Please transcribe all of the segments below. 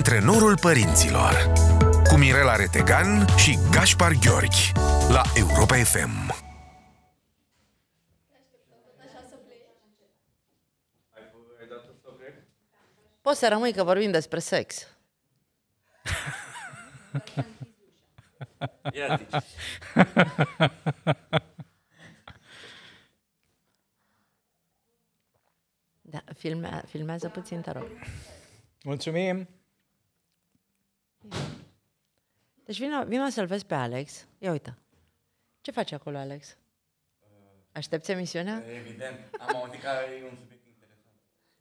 Antrenorul părinților cu Mirela Retegan și Gaspar Gheorghi la Europa FM. Poți să rămâi că vorbim despre sex. da, filme, filmează puțin, te rog. Mulțumim! Deci vino, vino să-l vezi pe Alex. Ia uite. Ce face acolo, Alex? Aștepți emisiunea? Evident. Am auzit că e un subiect interesant.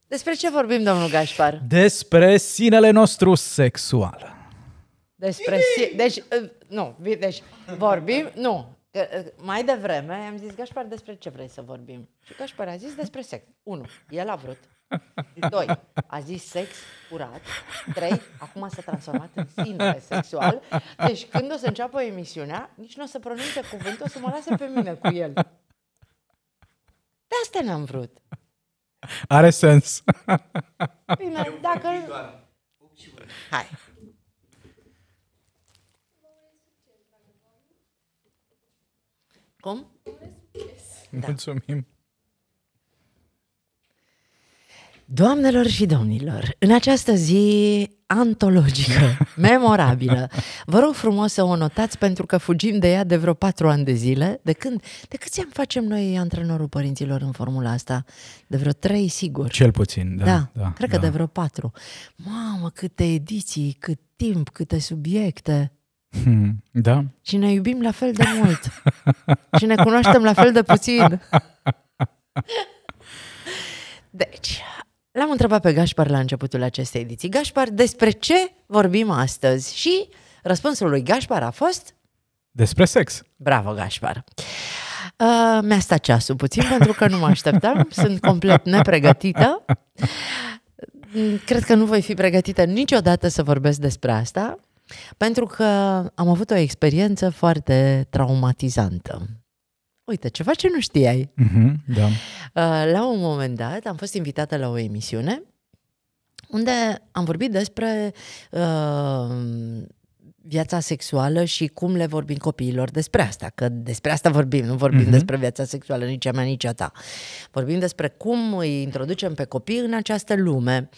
Despre ce vorbim, domnul Gașpar? Despre sinele nostru sexual. Despre si- Deci, uh, nu, deci vorbim, nu. Uh, mai devreme am zis, Gașpar, despre ce vrei să vorbim? Și Gașpar a zis despre sex. Unu, el a vrut. Doi, a zis sex curat. Trei, acum s-a transformat în sindre sexual. Deci când o să înceapă emisiunea, nici nu o să pronunțe cuvântul, o să mă lase pe mine cu el. De asta n-am vrut. Are sens. Bine, dacă... Hai. Cum? Da. Mulțumim. Doamnelor și domnilor, în această zi antologică, memorabilă, vă rog frumos să o notați pentru că fugim de ea de vreo patru ani de zile. De când? De câți ani facem noi antrenorul părinților în formula asta? De vreo trei, sigur. Cel puțin, da. da, da cred da. că de vreo patru. Mamă, câte ediții, cât timp, câte subiecte. Hmm, da. Și ne iubim la fel de mult. și ne cunoaștem la fel de puțin. deci, L-am întrebat pe Gașpar la începutul acestei ediții. Gașpar, despre ce vorbim astăzi? Și răspunsul lui Gașpar a fost... Despre sex. Bravo, Gașpar. Uh, mi-a stat ceasul puțin pentru că nu mă așteptam, sunt complet nepregătită. Cred că nu voi fi pregătită niciodată să vorbesc despre asta, pentru că am avut o experiență foarte traumatizantă uite, ceva ce nu știai. Mm-hmm, da. Uh, la un moment dat am fost invitată la o emisiune unde am vorbit despre uh, viața sexuală și cum le vorbim copiilor despre asta, că despre asta vorbim, nu vorbim mm-hmm. despre viața sexuală, nici a mea, nici a ta. Vorbim despre cum îi introducem pe copii în această lume.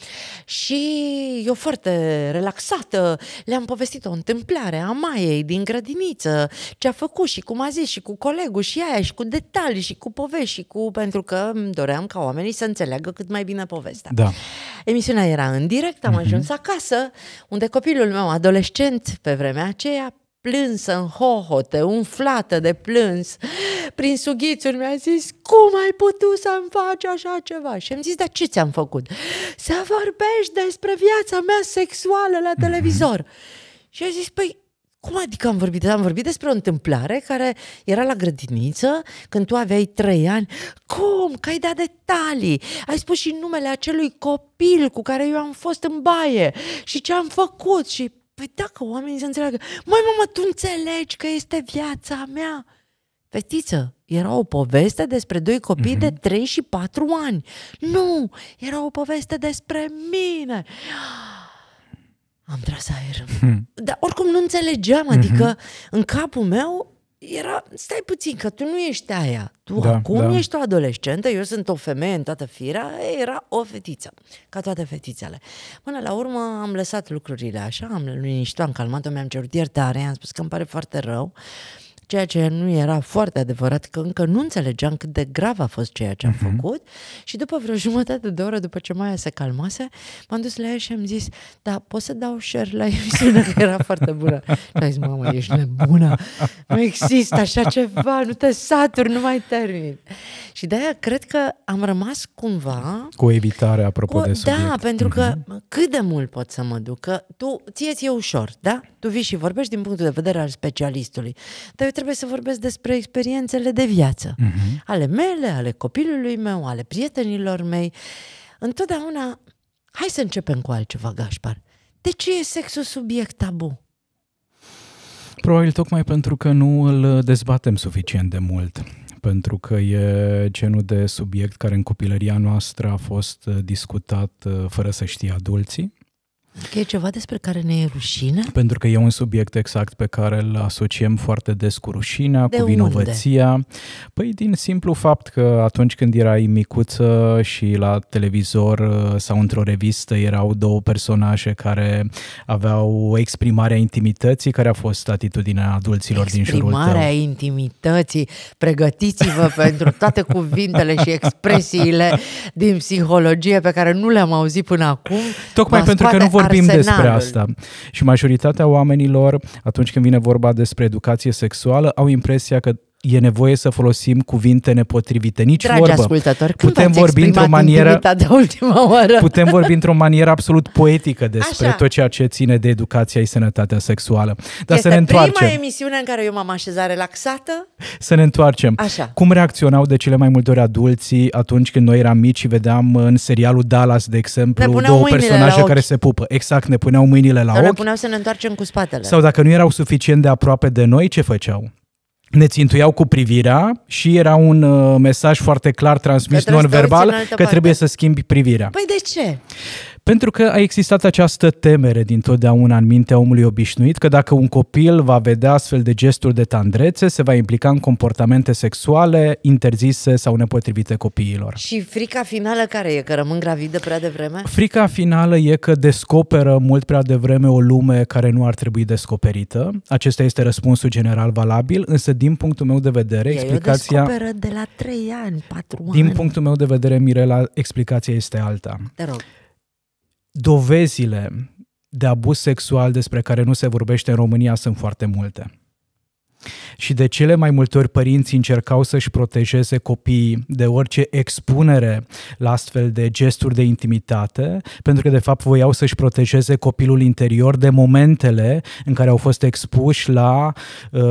Și eu foarte relaxată le-am povestit o întâmplare a Maiei din grădiniță, ce a făcut și cum a zis și cu colegul și aia și cu detalii și cu povești și cu... pentru că doream ca oamenii să înțeleagă cât mai bine povestea. Da. Emisiunea era în direct, am mm-hmm. ajuns acasă, unde copilul meu adolescent pe vremea aceea, plânsă în hohote, umflată de plâns, prin sughițuri mi-a zis, cum ai putut să-mi faci așa ceva? Și am zis, dar ce ți-am făcut? Să vorbești despre viața mea sexuală la televizor. Mm-hmm. Și a zis, păi, cum adică am vorbit? Am vorbit despre o întâmplare care era la grădiniță când tu aveai trei ani. Cum? Că ai dat detalii. Ai spus și numele acelui copil cu care eu am fost în baie și ce am făcut și Păi dacă oamenii să înțeleagă, mai mamă, tu înțelegi că este viața mea. Fetiță, era o poveste despre doi copii mm-hmm. de 3 mhm. și 4 ani. Nu, era o poveste despre mine. Am tras aer. Mm. Dar oricum nu înțelegeam, mhm. adică mm-hmm. în capul meu era, stai puțin, că tu nu ești aia. Tu da, acum da. ești o adolescentă, eu sunt o femeie în toată firea, era o fetiță, ca toate fetițele. Până la urmă am lăsat lucrurile așa, am liniștit, am calmat-o, mi-am cerut iertare, am spus că îmi pare foarte rău. Uh, ceea ce nu era foarte adevărat, că încă nu înțelegeam cât de grav a fost ceea ce am uh-huh. făcut și după vreo jumătate de oră, după ce Maia se calmase, m-am dus la ea și am zis, da, pot să dau share la emisiune, că era foarte bună. Și am zis, mamă, ești nebună, nu există așa ceva, nu te saturi, nu mai termin. Și de-aia cred că am rămas cumva... Cu evitare, apropo cu, de da, subiect. Da, pentru că uh-huh. cât de mult pot să mă duc, că tu, ție ți-e ușor, da? Tu vii și vorbești din punctul de vedere al specialistului. te trebuie să vorbesc despre experiențele de viață. Uh-huh. Ale mele, ale copilului meu, ale prietenilor mei. Întotdeauna, hai să începem cu altceva, Gașpar. De ce e sexul subiect tabu? Probabil tocmai pentru că nu îl dezbatem suficient de mult pentru că e genul de subiect care în copilăria noastră a fost discutat fără să știe adulții e ceva despre care ne e rușine? Pentru că e un subiect exact pe care îl asociem foarte des cu rușinea, de cu vinovăția. Unde? Păi din simplu fapt că atunci când erai micuță și la televizor uh, sau într-o revistă erau două personaje care aveau o exprimare a intimității, care a fost atitudinea adulților din jurul tău. Exprimarea intimității. Pregătiți-vă pentru toate cuvintele și expresiile din psihologie pe care nu le-am auzit până acum. Tocmai pentru că nu vor vorbim despre asta. Și majoritatea oamenilor, atunci când vine vorba despre educație sexuală, au impresia că e nevoie să folosim cuvinte nepotrivite, nici Dragi vorbă. ascultători, când putem vorbi într-o manieră de ultima oară? Putem vorbi într-o manieră absolut poetică despre Așa. tot ceea ce ține de educația și sănătatea sexuală. Dar este să ne întoarcem. prima emisiune în care eu m-am așezat relaxată. Să ne întoarcem. Așa. Cum reacționau de cele mai multe ori adulții atunci când noi eram mici și vedeam în serialul Dallas, de exemplu, două personaje care se pupă. Exact, ne puneau mâinile la Dar ochi. Ne puneau să ne întoarcem cu spatele. Sau dacă nu erau suficient de aproape de noi, ce făceau? ne țintuiau cu privirea și era un uh, mesaj foarte clar transmis non-verbal că că trebuie să schimbi privirea. Păi de ce? Pentru că a existat această temere dintotdeauna în mintea omului obișnuit că dacă un copil va vedea astfel de gesturi de tandrețe, se va implica în comportamente sexuale interzise sau nepotrivite copiilor. Și frica finală care e? Că rămân gravidă prea devreme? Frica finală e că descoperă mult prea devreme o lume care nu ar trebui descoperită. Acesta este răspunsul general valabil, însă din punctul meu de vedere, Ei, explicația... descoperă de la 3 ani, 4 ani. Din punctul meu de vedere, Mirela, explicația este alta. Te rog dovezile de abuz sexual despre care nu se vorbește în România sunt foarte multe. Și de cele mai multe ori părinții încercau să-și protejeze copiii de orice expunere la astfel de gesturi de intimitate, pentru că de fapt voiau să-și protejeze copilul interior de momentele în care au fost expuși la uh,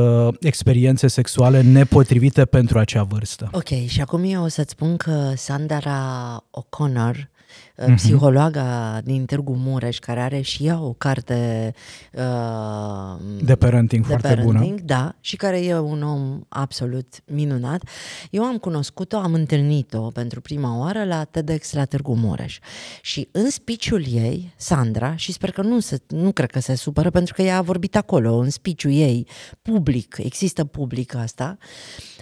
experiențe sexuale nepotrivite pentru acea vârstă. Ok, și acum eu o să-ți spun că Sandra O'Connor mm-hmm. psihologa din Târgu Mureș, care are și ea o carte uh, de parenting de foarte parenting, bună. Da, și care e un om absolut minunat. Eu am cunoscut-o, am întâlnit-o pentru prima oară la TEDx la Târgu Mureș. Și în spiciul ei, Sandra, și sper că nu, se, nu cred că se supără, pentru că ea a vorbit acolo, în spiciul ei, public, există public asta,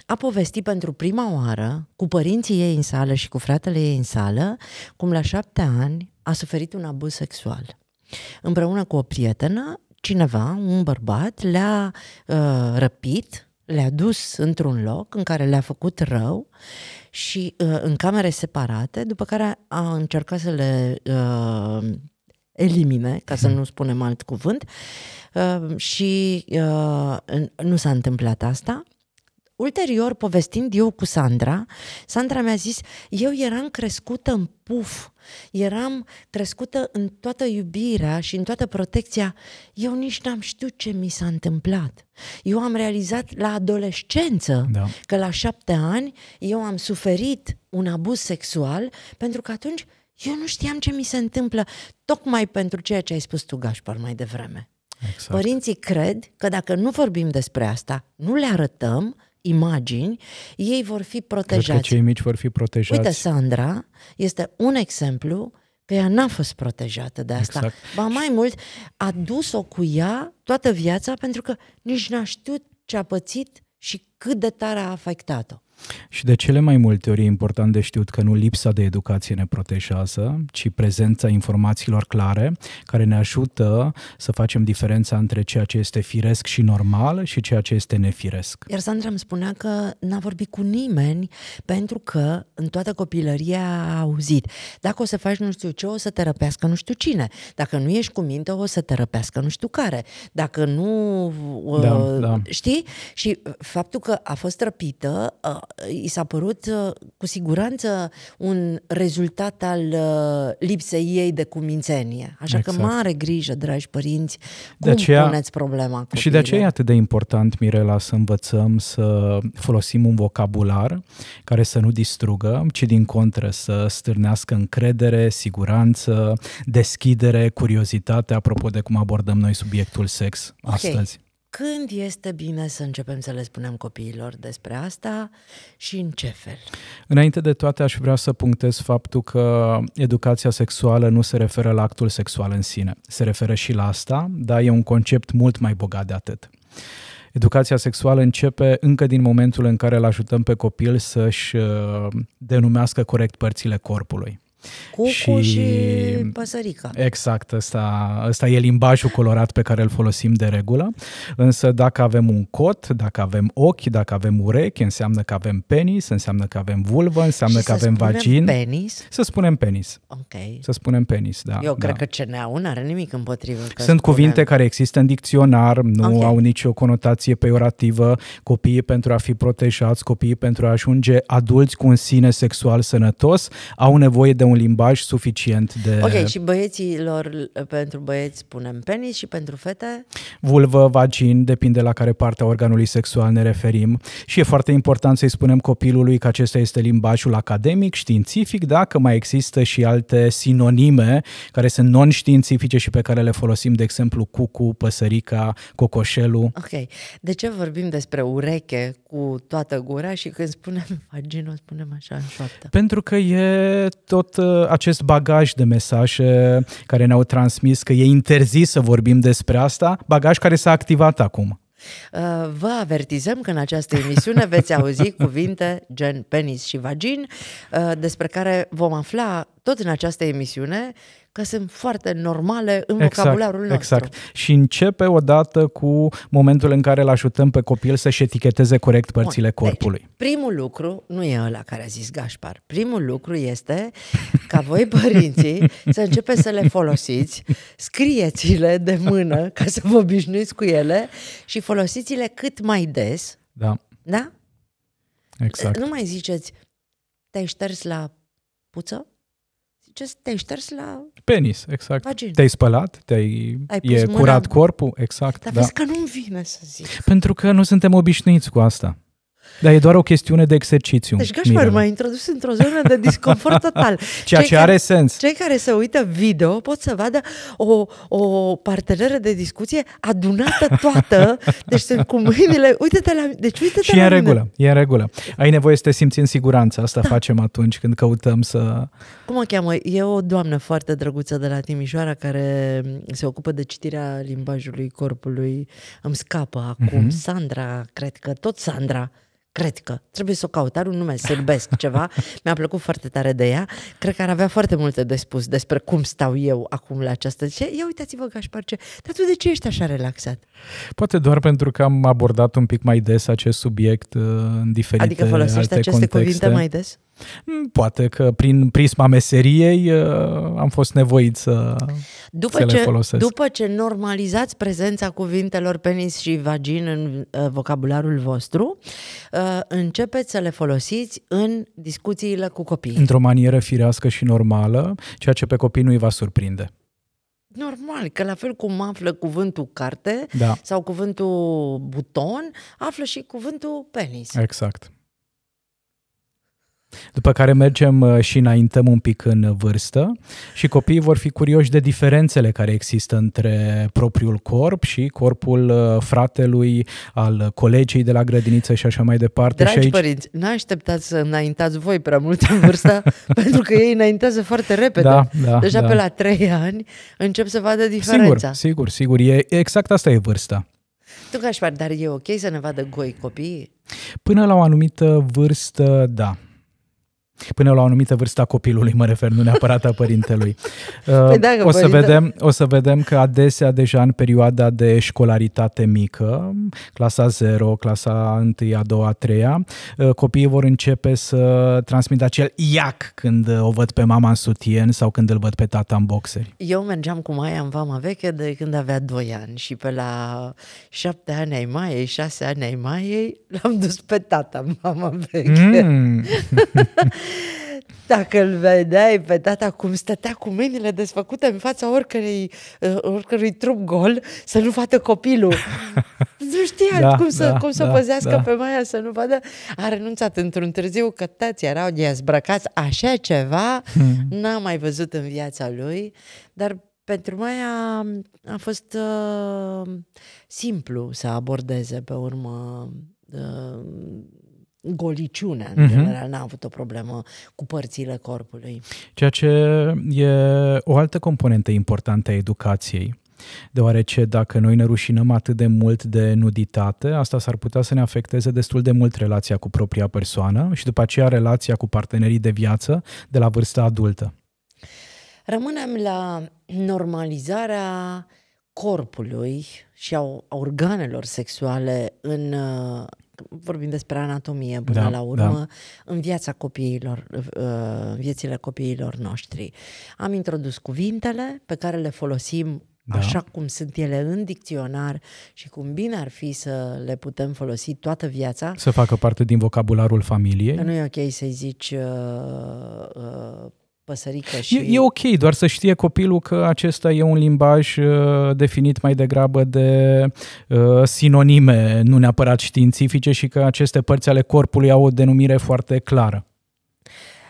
a povestit pentru prima oară, cu părinții ei în sală și cu fratele ei în sală, cum la șapte ani a suferit un abuz sexual. Împreună cu o prietenă, cineva, un bărbat, le-a uh, răpit, le-a dus într-un loc în care le-a făcut rău și uh, în camere separate, după care a încercat să le uh, elimine, ca să nu spunem alt cuvânt, uh, și uh, nu s-a întâmplat asta. Ulterior, povestind eu cu Sandra, Sandra mi-a zis, eu eram crescută în puf, eram crescută în toată iubirea și în toată protecția. Eu nici n-am știut ce mi s-a întâmplat. Eu am realizat la adolescență da. că la șapte ani eu am suferit un abuz sexual pentru că atunci eu nu știam ce mi se întâmplă, tocmai pentru ceea ce ai spus tu, Gașpar, mai devreme. Exact. Părinții cred că dacă nu vorbim despre asta, nu le arătăm, imagini, ei vor fi protejați. Cred că cei mici vor fi protejați. Uite, Sandra este un exemplu că ea n-a fost protejată de asta. Exact. Ba mai mult, a dus-o cu ea toată viața pentru că nici n-a știut ce a pățit și cât de tare a afectat-o. Și de cele mai multe ori e important de știut că nu lipsa de educație ne protejează, ci prezența informațiilor clare care ne ajută să facem diferența între ceea ce este firesc și normal și ceea ce este nefiresc. Iar Sandra îmi spunea că n-a vorbit cu nimeni pentru că în toată copilăria a auzit dacă o să faci nu știu ce, o să te răpească nu știu cine. Dacă nu ești cu minte, o să te răpească nu știu care. Dacă nu... Da, uh, da. Știi? Și faptul că a fost răpită uh, i s-a părut uh, cu siguranță un rezultat al uh, lipsei ei de cumințenie. Așa exact. că mare grijă, dragi părinți, cum de aceea, puneți problema copiilor. Și de aceea e atât de important, Mirela, să învățăm să folosim un vocabular care să nu distrugă, ci din contră să stârnească încredere, siguranță, deschidere, curiozitate, apropo de cum abordăm noi subiectul sex okay. astăzi. Când este bine să începem să le spunem copiilor despre asta și în ce fel? Înainte de toate, aș vrea să punctez faptul că educația sexuală nu se referă la actul sexual în sine. Se referă și la asta, dar e un concept mult mai bogat de atât. Educația sexuală începe încă din momentul în care îl ajutăm pe copil să-și uh, denumească corect părțile corpului. Cucu și, și păsărica. Exact, ăsta, ăsta e limbajul colorat pe care îl folosim de regulă, însă dacă avem un cot, dacă avem ochi, dacă avem urechi, înseamnă că avem penis, înseamnă că avem vulvă, înseamnă și că avem vagin. penis? Să spunem penis. Ok. Să spunem penis, da. Eu da. cred că CNA-ul nu are nimic împotrivă. Că Sunt spunem... cuvinte care există în dicționar, nu okay. au nicio conotație peiorativă, copiii pentru a fi protejați, copiii pentru a ajunge adulți cu un sine sexual sănătos, au nevoie de un limbaj suficient de... Ok, și băieților, pentru băieți punem penis și pentru fete? Vulvă, vagin, depinde la care parte a organului sexual ne referim. Și e foarte important să-i spunem copilului că acesta este limbajul academic, științific, da? Că mai există și alte sinonime care sunt non-științifice și pe care le folosim, de exemplu, cucu, păsărica, cocoșelul. Ok. De ce vorbim despre ureche cu toată gura și când spunem vagină, spunem așa în șoaptă? Pentru că e tot Uh, acest, bagaj de mesaje care ne-au transmis că e interzis să vorbim despre asta, bagaj care s-a activat acum. Uh, vă avertizăm că în această emisiune veți auzi cuvinte gen penis și vagin, uh, despre care vom afla tot în această emisiune că sunt foarte normale în exact, vocabularul exact. nostru. Exact. Și începe odată cu momentul în care îl ajutăm pe copil să-și eticheteze corect părțile Bun, deci, corpului. Deci, primul lucru, nu e ăla care a zis Gașpar, primul lucru este ca voi părinții să începeți să le folosiți, scrieți-le de mână ca să vă obișnuiți cu ele și folosiți-le cât mai des. Da. Da? Exact. Nu mai ziceți, te-ai șters la puță? ce te-ai șters la... Penis, exact. Vagin. Te-ai spălat, te-ai... Ai e mâna. curat corpul, exact. Dar da. vezi că nu-mi vine să zic. Pentru că nu suntem obișnuiți cu asta. Dar e doar o chestiune de exercițiu. Deci Gașpar m-a introdus într-o zonă de disconfort total. Ceea cei ce are care, sens. Cei care se uită video pot să vadă o, o parteneră de discuție adunată toată, deci sunt cu mâinile, uite-te la deci uite-te Și la e în regulă, e în regulă. Ai nevoie să te simți în siguranță, asta da. facem atunci când căutăm să... Cum o cheamă? E o doamnă foarte drăguță de la Timișoara care se ocupă de citirea limbajului corpului. Îmi scapă acum, mm-hmm. Sandra, cred că tot Sandra. Cred că. Trebuie să o caut. Are un nume, sârbesc ceva. Mi-a plăcut foarte tare de ea. Cred că ar avea foarte multe de spus despre cum stau eu acum la această... Ce? Ia uitați-vă, Gașpar, ce... Dar tu de ce ești așa relaxat? Poate doar pentru că am abordat un pic mai des acest subiect uh, în diferite Adică folosești alte aceste contexte. cuvinte mai des? Mm, poate că prin prisma meseriei uh, am fost nevoit să, după să ce, le folosesc. După ce normalizați prezența cuvintelor penis și vagin în uh, vocabularul vostru, uh, începeți să le folosiți în discuțiile cu copiii. Într-o manieră firească și normală, ceea ce pe copii nu îi va surprinde. Normal, că la fel cum află cuvântul carte da. sau cuvântul buton, află și cuvântul penis. Exact. După care mergem uh, și înaintăm un pic în vârstă și copiii vor fi curioși de diferențele care există între propriul corp și corpul uh, fratelui, al colegii de la grădiniță și așa mai departe. Dragi și aici... părinți, nu așteptați să înaintați voi prea mult în vârstă, pentru că ei înaintează foarte repede. Da, da, Deja da. pe la trei ani încep să vadă diferența. Sigur, sigur, sigur. E, exact asta e vârsta. Tu, Gașpar, dar e ok să ne vadă goi copiii? Până la o anumită vârstă, da. Până la o anumită vârstă a copilului, mă refer, nu neapărat a părintelui. Păi uh, da, o, să părinte... vedem, o să vedem că adesea deja în perioada de școlaritate mică, clasa 0, clasa 1, a 2, a 3, uh, copiii vor începe să transmită acel iac când uh, o văd pe mama în sutien sau când îl văd pe tata în boxeri. Eu mergeam cu Maia în vama veche de când avea 2 ani și pe la 7 ani ai Maiei, 6 ani ai Maiei, l-am dus pe tata în vama veche. Mm. Dacă îl vedeai pe tata cum stătea cu mâinile desfăcute în fața oricărei, uh, oricărui trup gol, să nu vadă copilul. nu știa da, cum, să, da, cum să da, păzească da. pe Maia să nu vadă. A renunțat într-un târziu că tăți erau dezbrăcați așa ceva, hmm. n-a mai văzut în viața lui, dar pentru Maia a fost uh, simplu să abordeze pe urmă uh, goliciune, în uh-huh. general, n-a avut o problemă cu părțile corpului. Ceea ce e o altă componentă importantă a educației. Deoarece dacă noi ne rușinăm atât de mult de nuditate, asta s-ar putea să ne afecteze destul de mult relația cu propria persoană și după aceea relația cu partenerii de viață de la vârsta adultă. Rămânem la normalizarea corpului și a organelor sexuale în uh, vorbim despre anatomie până da, la da. urmă, da. în viața copiilor, uh, în viețile copiilor noștri. Am introdus cuvintele pe care le folosim da. așa cum sunt ele în dicționar și cum bine ar fi să le putem folosi toată viața. Să facă parte din vocabularul familiei. Nu e ok să-i zici uh, uh, păsărică și... E, e ok, doar să știe copilul că acesta e un limbaj uh, definit mai degrabă de uh, sinonime, nu neapărat științifice, și că aceste părți ale corpului au o denumire foarte clară.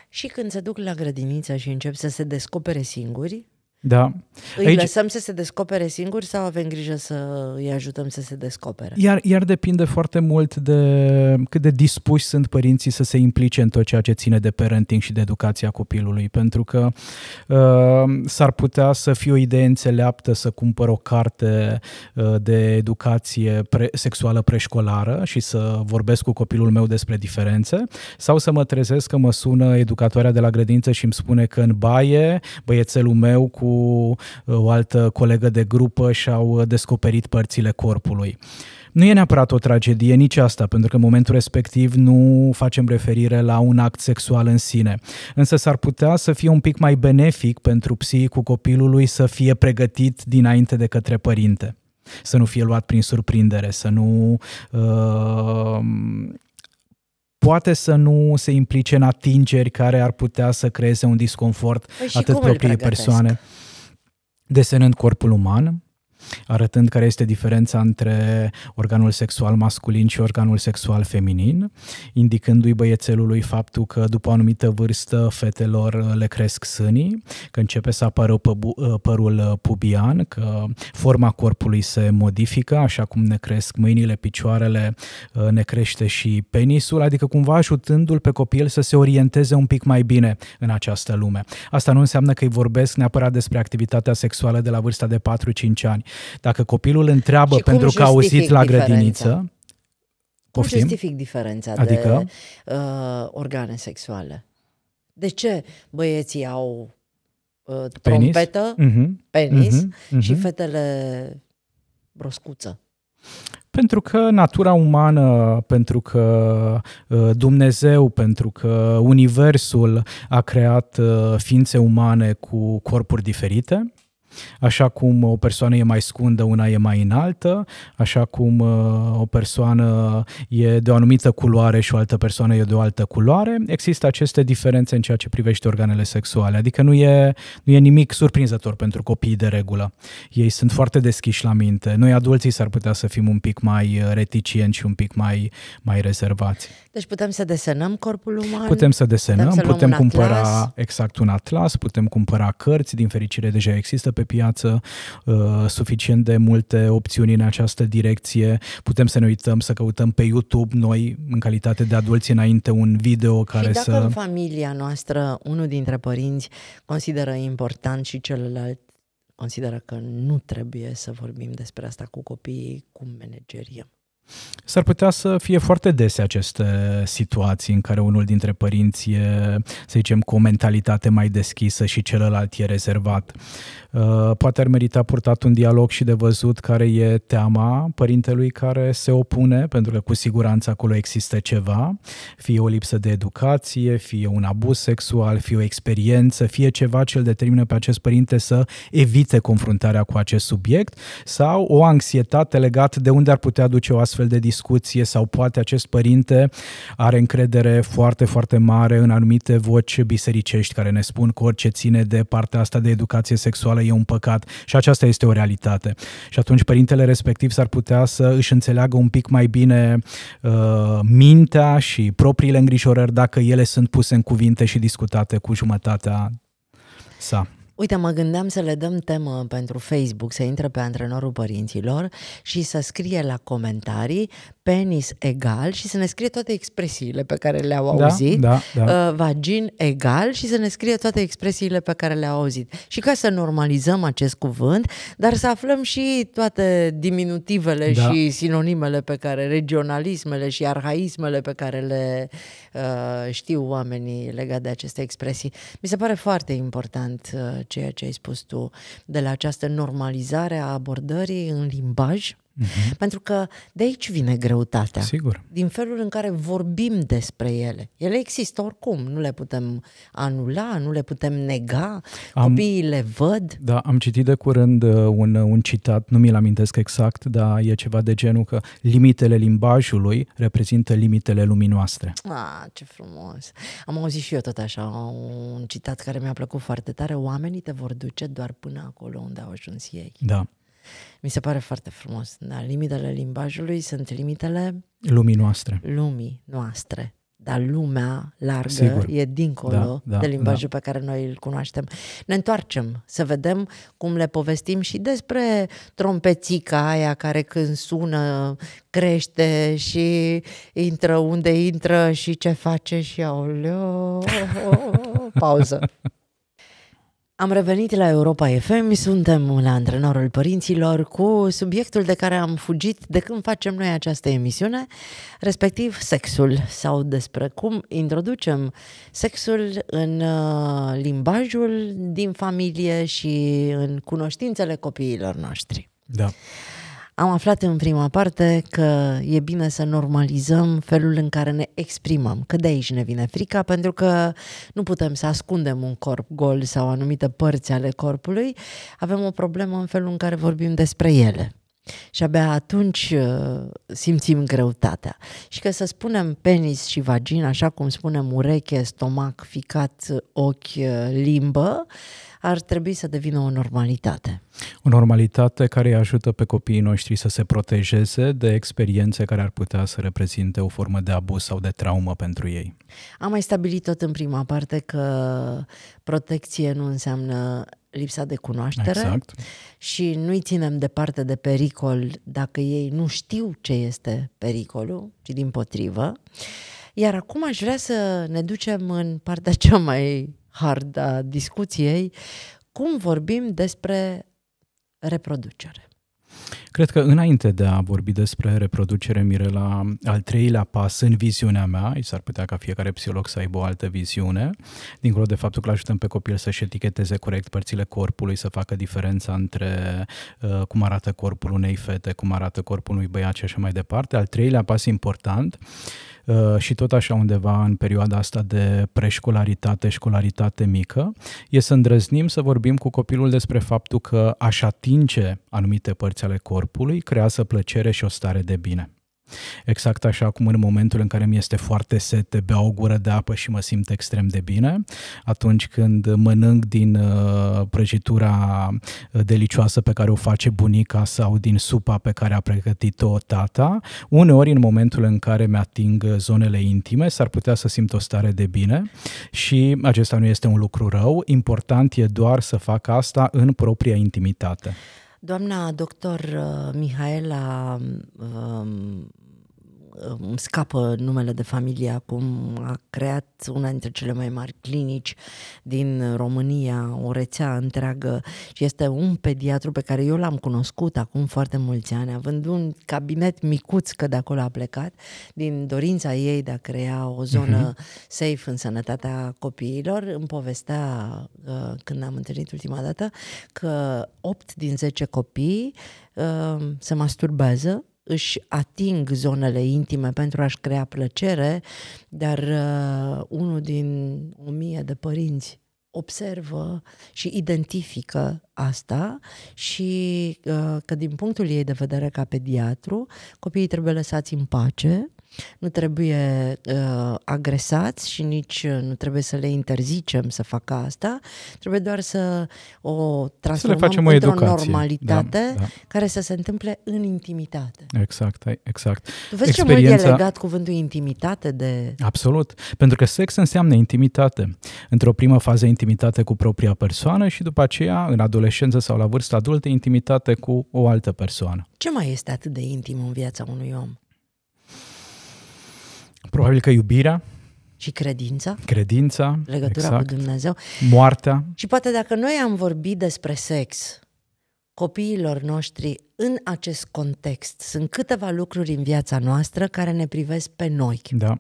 Și când se duc la grădiniță și încep să se descopere singuri, da. Îi Aici... lăsăm să se descopere singuri sau avem grijă să îi ajutăm să se descopere? Iar, iar depinde foarte mult de cât de dispuși sunt părinții să se implice în tot ceea ce ține de parenting și de educația copilului, pentru că uh, s-ar putea să fie o idee înțeleaptă să cumpăr o carte uh, de educație pre- sexuală preșcolară și să vorbesc cu copilul meu despre diferențe sau să mă trezesc că mă sună educatoarea de la grădință și îmi spune că în baie băiețelul meu cu Uh, o altă colegă de grupă și au uh, descoperit părțile corpului. Nu e neapărat o tragedie nici asta, pentru că în momentul respectiv nu facem referire la un act sexual în sine. Însă s-ar putea să fie un pic mai benefic pentru psihicul copilului să fie pregătit dinainte de către părinte. Să nu fie luat prin surprindere, să nu. Uh, poate să nu se implice în atingeri care ar putea să creeze un disconfort păi atât propriei persoane desenând corpul uman, arătând care este diferența între organul sexual masculin și organul sexual feminin, indicându-i băiețelului faptul că după o anumită vârstă fetelor le cresc sânii, că începe să apară ă, părul pubian, că forma corpului se modifică, așa cum ne cresc mâinile, picioarele, ă, ne crește și penisul, adică cumva ajutându-l pe copil să se orienteze un pic mai bine în această lume. Asta nu înseamnă că îi vorbesc neapărat despre activitatea sexuală de la vârsta de 4-5 ani, dacă copilul întreabă pentru că a auzit la diferența? grădiniță, Poftim? Cum justific diferența adică? de uh, organe sexuale? De ce băieții au uh, trompetă, mhm. penis, uh-huh. Mhm. penis mm și fetele broscuță? Pentru că natura umană, pentru că uh, Dumnezeu, pentru că Universul a creat uh, ființe umane cu corpuri diferite Așa cum uh, o persoană e mai scundă, una e mai înaltă, așa cum uh, o persoană e de o anumită culoare și o altă persoană e de o altă culoare, există aceste diferențe în ceea ce privește organele sexuale. Adică nu e, nu e nimic surprinzător pentru copiii de regulă. Ei sunt foarte deschiși la minte. Noi adulții s-ar putea să fim un pic mai uh, reticieni și un pic mai, mai rezervați. Deci putem să desenăm corpul uman? Putem să desenăm, putem, să putem cumpăra atlas. exact un atlas, putem cumpăra cărți, din fericire deja există pe piață uh, suficient de multe opțiuni în această direcție. Putem să ne uităm, să căutăm pe YouTube noi, în calitate de adulți, înainte un video care și dacă să... în familia noastră unul dintre părinți consideră important și celălalt consideră că nu trebuie să vorbim despre asta cu copiii, cum manageriem. S-ar putea să fie foarte dese aceste situații în care unul dintre părinți e, să zicem, cu o mentalitate mai deschisă și celălalt e rezervat. Uh, poate ar merita purtat un dialog și de văzut care e teama părintelui care se opune, pentru că cu siguranță acolo există ceva, fie o lipsă de educație, fie un abuz sexual, fie o experiență, fie ceva ce îl determină pe acest părinte să evite confruntarea cu acest subiect sau o anxietate legată de unde ar putea duce o astfel astfel de discuție sau poate acest părinte are încredere foarte, foarte mare în anumite voci bisericești care ne spun că orice ține de partea asta de educație sexuală e un păcat și aceasta este o realitate. Și atunci părintele respectiv s-ar putea să își înțeleagă un pic mai bine uh, mintea și propriile îngrijorări dacă ele sunt puse în cuvinte și discutate cu jumătatea sa. Uite, mă gândeam să le dăm temă pentru Facebook, să intre pe antrenorul părinților și să scrie la comentarii penis egal și să ne scrie toate expresiile pe care le-au da, auzit, da, da, da. vagin egal și să ne scrie toate expresiile pe care le-au auzit. Și ca să normalizăm acest cuvânt, dar să aflăm și toate diminutivele da. și sinonimele pe care, regionalismele și arhaismele pe care le uh, știu oamenii legate de aceste expresii. Mi se pare foarte important uh, ceea ce ai spus tu, de la această normalizare a abordării în limbaj, Mhm. Pentru că de aici vine greutatea. Sigur. Din felul în care vorbim despre ele. Ele există oricum, nu le putem anula, nu le putem nega, am, copiii le văd. Da, am citit de curând uh, un, uh, un citat, nu mi-l amintesc exact, dar e ceva de genul că limitele limbajului reprezintă limitele lumii noastre. Ah, ce frumos! Am auzit și eu tot așa un citat care mi-a plăcut foarte tare, oamenii te vor duce doar până acolo unde au ajuns ei. Da. Mi se pare foarte frumos. Da, limitele limbajului sunt limitele lumii noastre. Lumii noastre. Dar lumea largă Sigur. e dincolo da, da, de limbajul da. pe care noi îl cunoaștem. Ne întoarcem să vedem cum le povestim și despre trompețica aia care când sună crește și intră unde intră și ce face și au pauză. Am revenit la Europa FM, suntem la Antrenorul Părinților cu subiectul de care am fugit de când facem noi această emisiune, respectiv sexul sau despre cum introducem sexul în uh, limbajul din familie și în cunoștințele copiilor noștri. Da. Am aflat în prima parte că e bine să normalizăm felul în care ne exprimăm, că de aici ne vine frica, pentru că nu putem să ascundem un corp gol sau anumite părți ale corpului, avem o problemă în felul în care vorbim despre ele. Și abia atunci uh, simțim greutatea. Și că să spunem penis și vagin, așa cum spunem ureche, stomac, ficat, ochi, uh, limbă, uh, ar trebui să devină o normalitate. O normalitate care îi ajută pe copiii noștri să se protejeze de experiențe care ar putea să reprezinte o formă de abuz sau de traumă pentru ei. Am mai stabilit tot în prima parte că protecție nu înseamnă lipsa de cunoaștere exact. și nu îi ținem departe de pericol dacă ei nu știu ce este pericolul, ci din potrivă. Iar acum aș vrea să ne ducem în partea cea mai hard a discuției, cum vorbim despre reproducere. Cred că înainte de a vorbi despre reproducere, Mirela, al treilea pas în viziunea mea, și s-ar putea ca fiecare psiholog să aibă o altă viziune, dincolo de faptul că ajutăm pe copil să-și eticheteze corect părțile corpului, să facă diferența între uh, cum arată corpul unei fete, cum arată corpul unui băiat și așa mai departe, al treilea pas important Uh, și tot așa undeva în perioada asta de preșcolaritate, școlaritate mică, e să îndrăznim să vorbim cu copilul despre faptul că aș atinge anumite părți ale corpului creează plăcere și o stare de bine. Exact așa cum în momentul în care mi este foarte sete, beau o gură de apă și mă simt extrem de bine, atunci când mănânc din uh, prăjitura uh, delicioasă pe care o face bunica sau din supa pe care a pregătit-o tata, uneori în momentul în care mi-ating zonele intime, s-ar putea să simt o stare de bine și acesta nu este un lucru rău, important e doar să fac asta în propria intimitate. Doamna doctor uh, Mihaela uh, îmi scapă numele de familie acum, a creat una dintre cele mai mari clinici din România, o rețea întreagă și este un pediatru pe care eu l-am cunoscut acum foarte mulți ani, având un cabinet micuț, că de acolo a plecat, din dorința ei de a crea o zonă uh-huh. safe în sănătatea copiilor. Îmi povestea uh, când am întâlnit ultima dată că 8 din 10 copii uh, se masturbează își ating zonele intime pentru a-și crea plăcere, dar uh, unul din o mie de părinți observă și identifică asta și uh, că din punctul ei de vedere ca pediatru, copiii trebuie lăsați în pace nu trebuie uh, agresați și nici uh, nu trebuie să le interzicem să facă asta, trebuie doar să o transformăm să le facem într-o normalitate da, da. care să se întâmple în intimitate. Exact, exact. Tu vezi Experiența... ce mult e legat cuvântul intimitate de... Absolut, pentru că sex înseamnă intimitate. Într-o primă fază intimitate cu propria persoană și după aceea, în adolescență sau la vârstă adultă, intimitate cu o altă persoană. Ce mai este atât de intim în viața unui om? Probabil că iubirea. Și credința. Credința. Legătura exact. cu Dumnezeu. Moartea. Și poate dacă noi am vorbit despre sex copiilor noștri în acest context, sunt câteva lucruri în viața noastră care ne privesc pe noi. Da.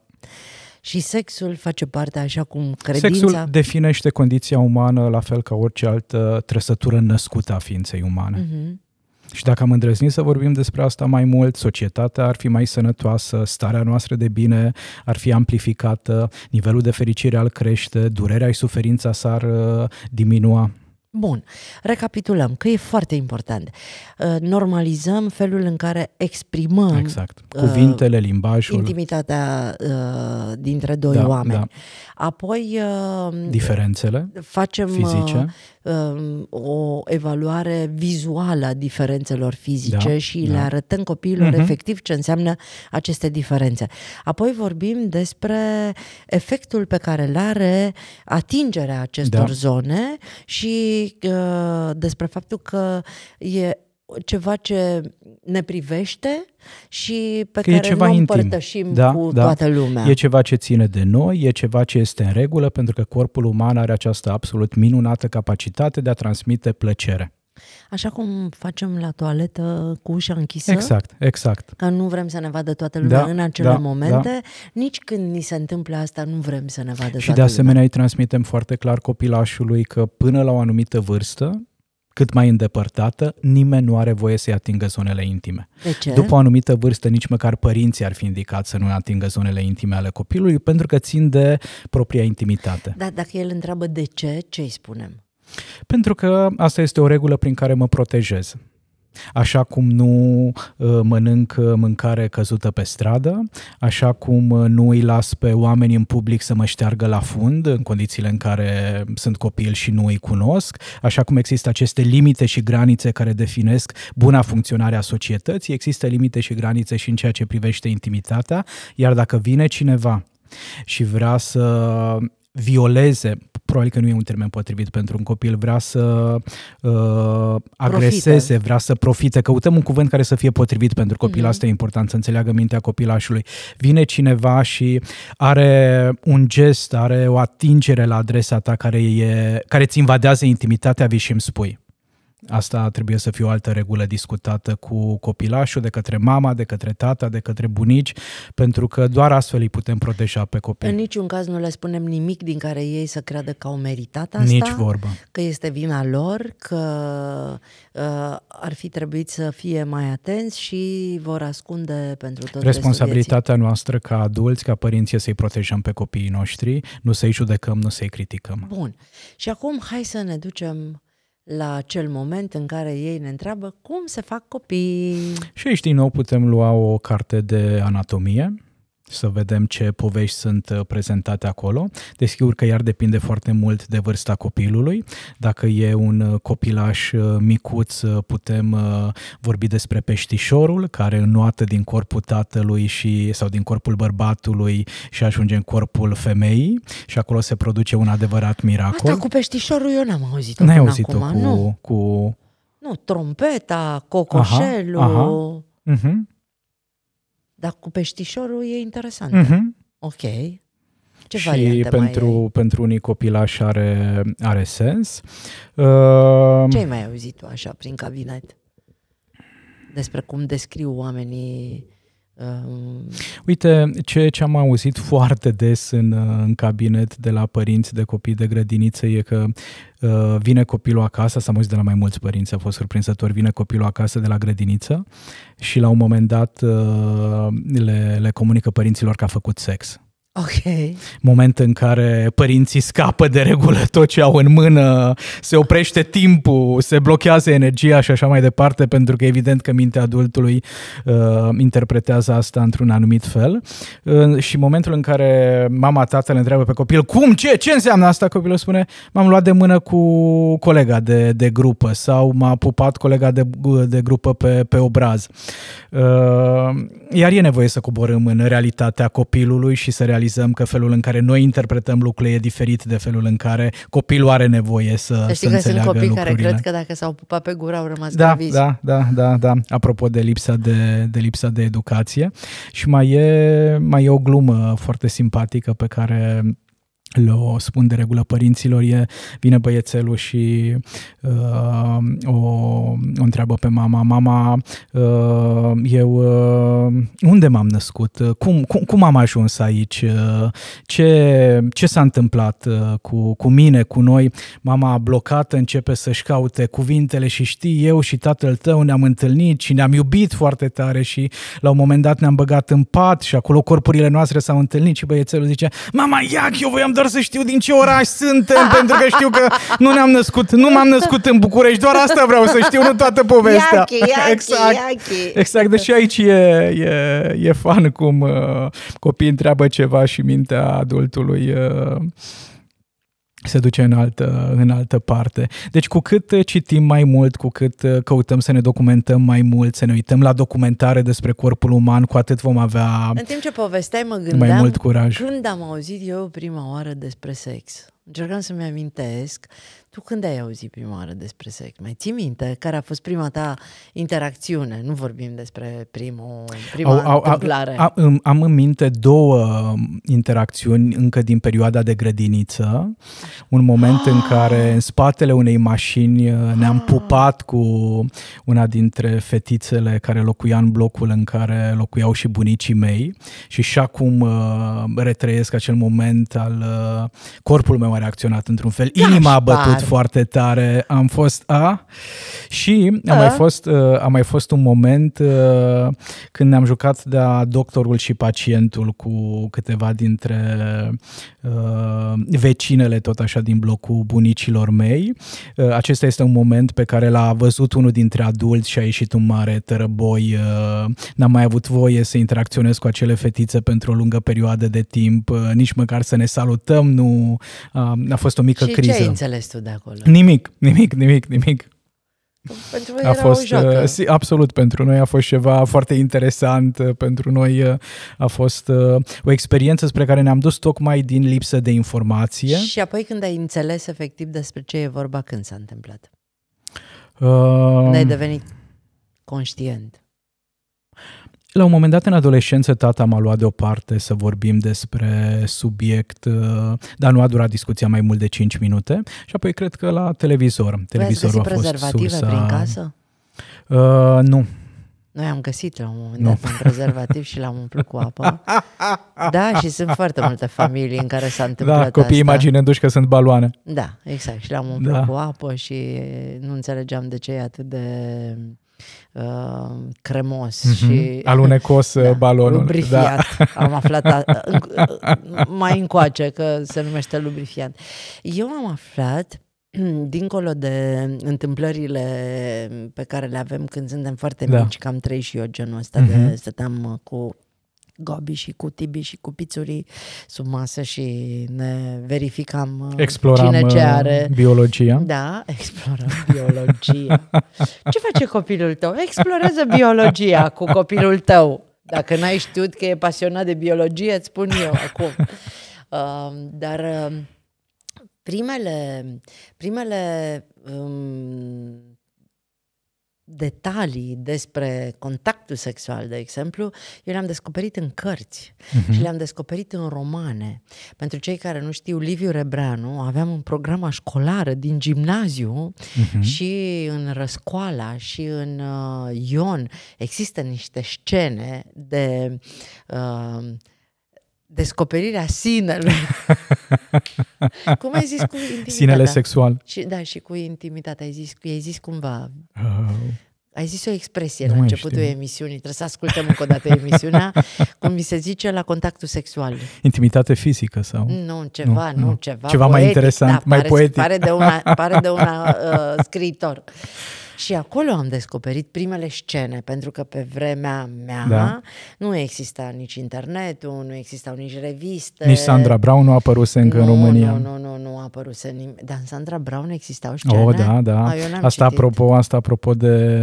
Și sexul face parte, așa cum credința... Sexul definește condiția umană la fel ca orice altă trăsătură născută a ființei umane. Uh-huh. Și dacă am îndrăznit să vorbim despre asta mai mult, societatea ar fi mai sănătoasă, starea noastră de bine ar fi amplificată, nivelul de fericire al crește, durerea și suferința s-ar uh, diminua. Bun, recapitulăm că e foarte important. Uh, normalizăm felul în care exprimăm exact. Uh, cuvintele, limbajul, intimitatea uh, dintre doi da, da. oameni. Da. Apoi diferențele facem fizice. Um, o evaluare vizuală a diferențelor fizice da, și da. le arătăm copiilor uh-huh. efectiv ce înseamnă aceste diferențe. Apoi vorbim despre efectul pe care îl are atingerea acestor da. zone și uh, despre faptul că e ceva ce ne privește și pe că care ceva nu împărtășim da, cu da. toată lumea. E ceva ce ține de noi, e ceva ce este în regulă, pentru că corpul uman are această absolut minunată capacitate de a transmite plăcere. Așa cum facem la toaletă cu ușa închisă. Exact, exact. Că nu vrem să ne vadă toată lumea da, în da, acele da, momente, da. nici când ni se întâmplă asta nu vrem să ne vadă și toată Și de asemenea lumea. îi transmitem foarte clar copilașului că până la o anumită vârstă, cât mai îndepărtată, nimeni nu are voie să-i atingă zonele intime. De ce? După o anumită vârstă, nici măcar părinții ar fi indicat să nu atingă zonele intime ale copilului, pentru că țin de propria intimitate. Da, dacă el întreabă de ce, ce îi spunem? Pentru că asta este o regulă prin care mă protejez. Așa cum nu uh, mănânc uh, mâncare căzută pe stradă, așa cum uh, nu îi las pe oameni în public să mă șteargă la fund în condițiile în care sunt copil și nu îi cunosc, așa cum există aceste limite și granițe care definesc buna funcționare a societății, există limite și granițe și în ceea ce privește intimitatea, iar dacă vine cineva și vrea să violeze probabil că nu e un termen potrivit pentru un copil, vrea să uh, agreseze, profite. vrea să profite. Căutăm un cuvânt care să fie potrivit pentru copil, mm-hmm. asta e important, să înțeleagă mintea copilașului. Vine cineva și are un gest, are o atingere la adresa ta care, e, care ți invadează intimitatea, vii și îmi spui. Asta trebuie să fie o altă regulă discutată cu copilașul, de către mama, de către tata, de către bunici, pentru că doar astfel îi putem proteja pe copii. În niciun caz nu le spunem nimic din care ei să creadă că au meritat asta. Nici vorba. Că este vina lor, că uh, ar fi trebuit să fie mai atenți și vor ascunde pentru tot Responsabilitatea noastră ca adulți, ca părinți, e să-i protejăm pe copiii noștri, nu să-i judecăm, nu să-i criticăm. Bun. Și acum hai să ne ducem la acel moment în care ei ne întreabă cum se fac copii. Și aici din nou putem lua o carte de anatomie, să vedem ce povești sunt uh, prezentate acolo. Desigur că iar depinde foarte mult de vârsta copilului. Dacă e un uh, copilaș uh, micuț, putem vorbi despre peștișorul care înoată din corpul tatălui și, sau din corpul bărbatului și ajunge în corpul femeii și acolo se produce un adevărat miracol. Asta cu peștișorul eu n-am auzit-o N-ai auzit-o acum, cu, nu. cu... Nu, trompeta, cocoșelul... Aha, aha. Uh-huh. Dar cu peștișorul e interesant. Mm-hmm. Ok. Ce și pentru, mai pentru unii copilași are, are sens. Ce uh, ai mai auzit tu așa prin cabinet? Despre cum descriu oamenii Ehm, Uite, ce, ce am auzit foarte des în, în cabinet de la părinți de copii de grădiniță e că uh, vine copilul acasă, s-am auzit de la mai mulți părinți, a fost surprinzător, vine copilul acasă de la grădiniță și la un moment dat uh, le, le comunică părinților că a făcut sex. Okay. Moment în care părinții scapă de regulă tot ce au în mână, se oprește timpul, se blochează energia și așa mai departe, pentru că evident că mintea adultului uh, interpretează asta într-un anumit fel. Uh, și momentul în care mama, tatăl întreabă pe copil, cum, ce, ce înseamnă asta, copilul spune, m-am luat de mână cu colega de, de grupă sau m-a pupat colega de, de grupă pe, pe obraz. Uh, iar e nevoie să coborâm în realitatea copilului și să realizăm realizăm că felul în care noi interpretăm lucrurile e diferit de felul în care copilul are nevoie să, să, știi să că sunt copii lucrurile. care cred că dacă s-au pupat pe gură au rămas da, Da, da, da, da. Apropo de lipsa de, de lipsa de educație. Și mai e, mai e o glumă foarte simpatică pe care le o spun de regulă părinților, e, vine băiețelul și uh, o, o întreabă pe mama, mama, uh, eu uh, unde m-am născut? Cum, cum, cum am ajuns aici? Ce, ce s-a întâmplat uh, cu, cu mine, cu noi? Mama blocată începe să-și caute cuvintele și știi, eu și tatăl tău ne-am întâlnit și ne-am iubit foarte tare și la un moment dat ne-am băgat în pat și acolo corpurile noastre s-au întâlnit și băiețelul zice, mama, iac, eu voiam doar doar să știu din ce oraș suntem, pentru că știu că nu ne-am născut, nu m-am născut în București, doar asta vreau să știu, nu toată povestea. Iachi, iachi, exact. Iachi. Exact, deci aici e, e, e fan cum uh, copiii întreabă ceva și mintea adultului uh, se duce în altă, în altă parte. Deci cu cât uh, citim mai mult, cu cât uh, căutăm să ne documentăm mai mult, să ne uităm la documentare despre corpul uman, cu atât vom avea În timp ce povesteai, mă gândeam mai mult curaj. când am auzit eu prima oară despre sex. Încercam să-mi amintesc. Tu când ai auzit prima oară despre sex? Mai ții minte? Care a fost prima ta interacțiune? Nu vorbim despre primul, prima au, au, întâmplare. a, am, am în minte două um, interacțiuni încă din perioada de grădiniță. Un moment ah. în care în spatele unei mașini uh, ne-am ah. pupat cu una dintre fetițele care locuia în blocul în care locuiau și bunicii mei și și acum uh, retrăiesc acel moment al uh, corpul meu a reacționat într-un fel. Inima a bătut foarte tare. Am fost a și a, a mai fost a mai fost un moment când ne-am jucat de doctorul și pacientul cu câteva dintre vecinele tot așa din blocul bunicilor mei. Acesta este un moment pe care l-a văzut unul dintre adulți și a ieșit un mare tărăboi. N-am mai avut voie să interacționez cu acele fetițe pentru o lungă perioadă de timp, nici măcar să ne salutăm nu a a fost o mică și criză. ce ai înțeles tu de acolo? Nimic, nimic, nimic, nimic. Pentru noi a era fost, o joacă. Uh, absolut, pentru noi a fost ceva foarte interesant, uh, pentru noi uh, a fost o experiență spre care ne-am dus tocmai din lipsă de informație. Și apoi când ai înțeles efectiv despre ce e vorba, când s-a întâmplat? Uh... Um, când ai devenit conștient? La un moment dat în adolescență tata m-a luat deoparte să vorbim despre subiect, uh, dar nu a durat discuția mai mult de 5 minute și apoi cred că la televizor. Televizorul a fost sursa... prin casă? Uh, nu. Noi am găsit la un moment nu. dat un prezervativ și l-am umplut cu apă. Da, și sunt foarte multe familii în care s-a da, întâmplat Da, copiii asta. imaginându-și că sunt baloane. Da, exact. Și l-am umplut da. cu apă și nu înțelegeam de ce e atât de Ehm, cremos mm-hmm. și... Alunecos da, balonul. Lubrifiant. Da. Am aflat a, mai încoace că se numește lubrifiant. Eu am aflat dincolo de întâmplările pe care le avem când suntem foarte da. mici, cam trei și eu genul ăsta, mm-hmm. de mhm. stăteam uh, cu Gabi și cu Tibi și cu pițurii sub masă și ne verificam uh, exploram cine ce uh, are. biologia. Da, explorăm biologia. ce face copilul tău? Explorează biologia cu copilul tău. Dacă n-ai știut că e pasionat de biologie, îți spun eu acum. Uh, dar uh, primele, primele um, detalii despre contactul sexual, de exemplu, eu le-am descoperit în cărți uh-huh. și le-am descoperit în romane. Pentru cei care nu știu, Liviu Rebreanu aveam un program școlară din gimnaziu uh-huh. și în Răscoala și în uh, Ion există niște scene de uh, descoperire sinelui. Cum ai zis cu intimitatea? Sinele sexual. Și, da, și cu intimitatea. Ai zis, ai zis cumva... Uh. Ai zis o expresie nu la începutul știu. emisiunii, trebuie să ascultăm încă o dată emisiunea, cum mi se zice, la contactul sexual. Intimitate fizică sau? Nu, ceva, nu, nu ceva. Ceva poetic, mai interesant, da, mai pare, poetic. Pare de una, pare de una uh, scriitor. Și acolo am descoperit primele scene, pentru că pe vremea mea da. nu exista nici internetul, nu existau nici reviste. Nici Sandra Brown nu apăruse încă nu, în România. Nu, nu, nu, nu apăruse nimic. Dar în Sandra Brown existau scene? Oh, da, da. A, ah, asta, apropo, asta apropo de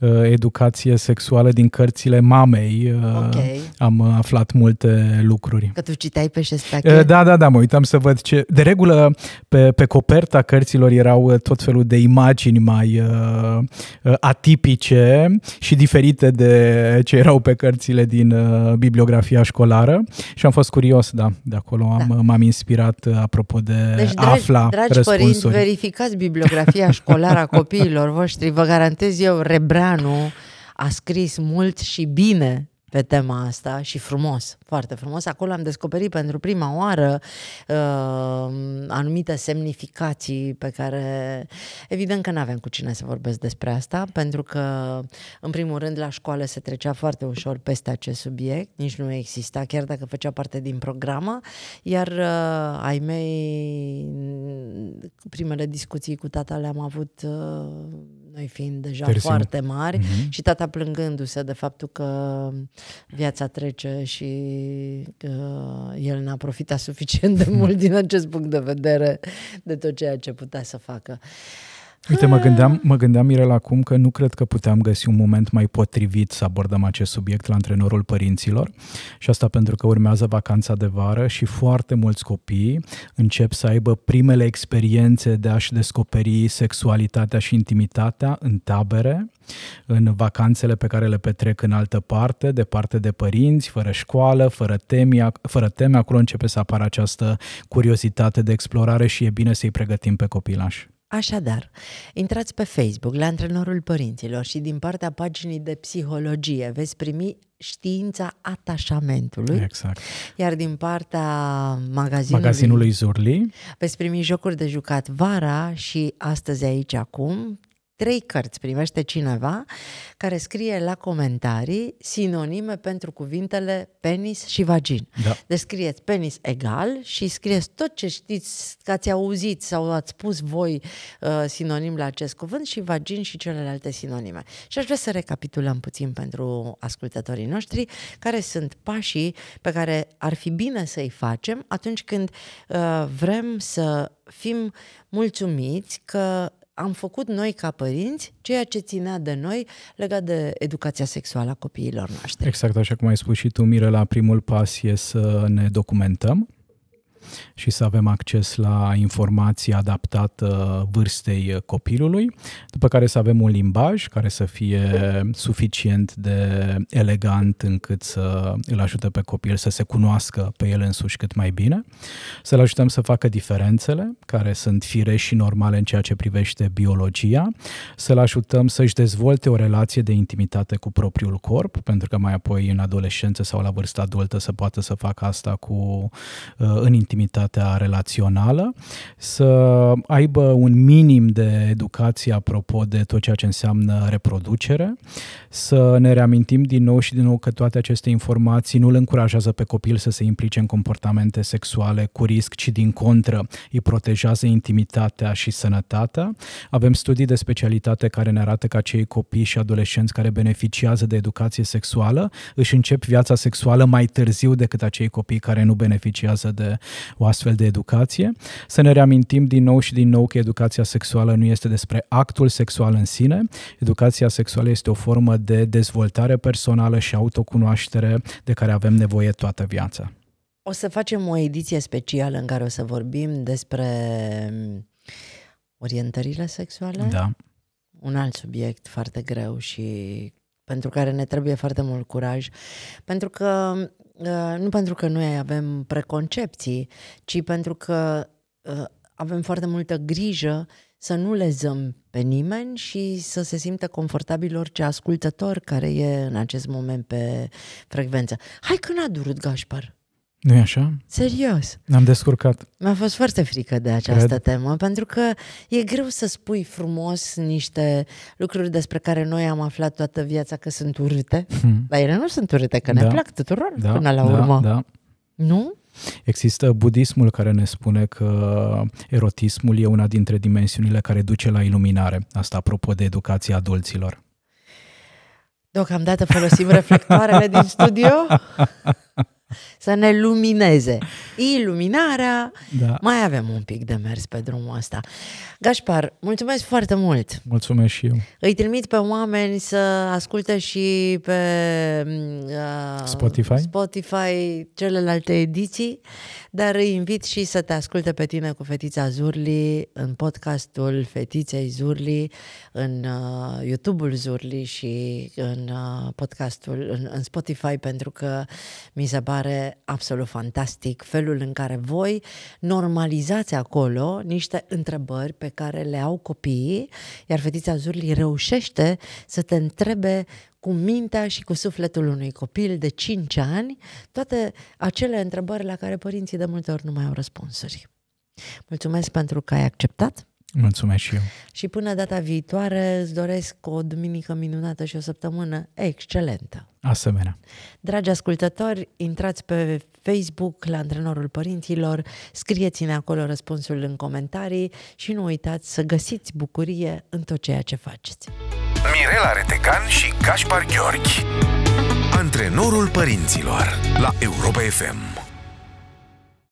uh, educație sexuală din cărțile mamei, uh, okay. am uh, aflat multe lucruri. Că tu citeai pe șestea Uh, da, da, da, mă uitam să văd ce... De regulă, pe, pe coperta cărților erau uh, tot felul de imagini mai... Uh, Uh, atipice și diferite de ce erau pe cărțile din uh, bibliografia școlară și am fost curios, da, de acolo am, da. m-am inspirat uh, apropo de deci, dragi, afla dragi răspunsuri. Părinți, verificați bibliografia școlară a copiilor voștri, vă garantez eu, Rebranu a scris mult și bine pe tema asta și frumos, foarte frumos. Acolo am descoperit pentru prima oară uh, anumite semnificații pe care evident că nu aveam cu cine să vorbesc despre asta, pentru că în primul rând la școală se trecea foarte ușor peste acest subiect, nici nu exista, chiar dacă făcea parte din programă, iar uh, ai mei primele discuții cu tata le-am avut uh, noi fiind deja Tersim. foarte mari mm-hmm. și tata plângându-se de faptul că viața trece și că el n-a profitat suficient de mult din acest punct de vedere de tot ceea ce putea să facă. Uh, Uite, mă gândeam, mă gândeam, Mirela, acum că nu cred că puteam găsi un moment mai potrivit să abordăm acest subiect la antrenorul părinților și asta pentru că urmează vacanța de vară și foarte mulți copii încep să aibă primele experiențe de a-și descoperi sexualitatea și intimitatea în tabere, în vacanțele pe care le petrec în altă parte, departe de părinți, fără școală, fără, temi, fără teme, acolo începe să apară această curiozitate de explorare și e bine să-i pregătim pe copilași. Așadar, intrați pe Facebook la Antrenorul Părinților și din partea paginii de psihologie veți primi știința atașamentului. Exact. Iar din partea magazinului, magazinului Zurli veți primi jocuri de jucat vara și astăzi aici acum trei cărți primește cineva care scrie la comentarii sinonime pentru cuvintele penis și vagin. Da. Deci scrieți penis egal și scrieți tot ce știți, că ați auzit sau ați spus voi uh, sinonim la acest cuvânt și vagin și celelalte sinonime. Și aș vrea să recapitulăm puțin pentru ascultătorii noștri care sunt pașii pe care ar fi bine să-i facem atunci când uh, vrem să fim mulțumiți că am făcut noi ca părinți ceea ce ținea de noi legat de educația sexuală a copiilor noștri. Exact, așa cum ai spus și tu, Mirela, primul pas e să ne documentăm și să avem acces la informații adaptată vârstei copilului, după care să avem un limbaj care să fie suficient de elegant încât să îl ajute pe copil să se cunoască pe el însuși cât mai bine, să-l ajutăm să facă diferențele care sunt fire și normale în ceea ce privește biologia, să-l ajutăm să-și dezvolte o relație de intimitate cu propriul corp, pentru că mai apoi în adolescență sau la vârsta adultă să poată să facă asta cu uh, în intimitate intimitatea relațională, să aibă un minim de educație apropo de tot ceea ce înseamnă reproducere, să ne reamintim din nou și din nou că toate aceste informații nu îl încurajează pe copil să se implice în comportamente sexuale cu risc, ci din contră îi protejează intimitatea și sănătatea. Avem studii de specialitate care ne arată că acei copii și adolescenți care beneficiază de educație sexuală își încep viața sexuală mai târziu decât acei copii care nu beneficiază de o astfel de educație. Să ne reamintim din nou și din nou că educația sexuală nu este despre actul sexual în sine. Educația sexuală este o formă de dezvoltare personală și autocunoaștere de care avem nevoie toată viața. O să facem o ediție specială în care o să vorbim despre mm, orientările sexuale. Da. Un alt subiect foarte greu și pentru care ne trebuie foarte mult curaj, pentru că mm, Ă, nu pentru că noi avem preconcepții, ci pentru că ă, avem foarte multă grijă să nu lezăm pe nimeni și să se simtă confortabil orice ascultător care e în acest moment pe frecvență. Hai că n-a durut, Gașpar nu e așa? Serios. Ne-am descurcat. Mi-a fost foarte frică de această Cred. temă, pentru că e greu să spui frumos niște lucruri despre care noi am aflat toată viața că sunt urâte, hmm. dar ele nu sunt urâte, că da. ne plac tuturor da, până la da, urmă. Da. Nu? Există budismul care ne spune că erotismul e una dintre dimensiunile care duce la iluminare. Asta apropo de educația adulților. Deocamdată folosim reflectoarele din studio. să ne lumineze. Iluminarea, da. mai avem un pic de mers pe drumul ăsta. Gașpar, mulțumesc foarte mult! Mulțumesc și eu! Îi trimit pe oameni să asculte și pe mm, uh, Spotify. Spotify celelalte ediții, dar îi invit și să te asculte pe tine cu Fetița Zurli în podcastul Fetiței Zurli, în uh, YouTube-ul Zurli și în uh, podcastul, în, în Spotify, pentru că mi se pare pare absolut fantastic felul în care voi normalizați acolo niște întrebări pe care le au copiii, iar fetița Zurli reușește să te întrebe cu mintea și cu sufletul unui copil de 5 ani toate acele întrebări la care părinții de multe ori nu mai au răspunsuri. Mulțumesc pentru că ai acceptat Mulțumesc și eu. Și până data viitoare îți doresc o duminică minunată și o săptămână excelentă. Asemenea. Dragi ascultători, intrați pe Facebook la Antrenorul Părinților, scrieți-ne acolo răspunsul în comentarii și nu uitați să găsiți bucurie în tot ceea ce faceți. Mirela Retecan și Gaspar Gheorghi Antrenorul Părinților la Europa FM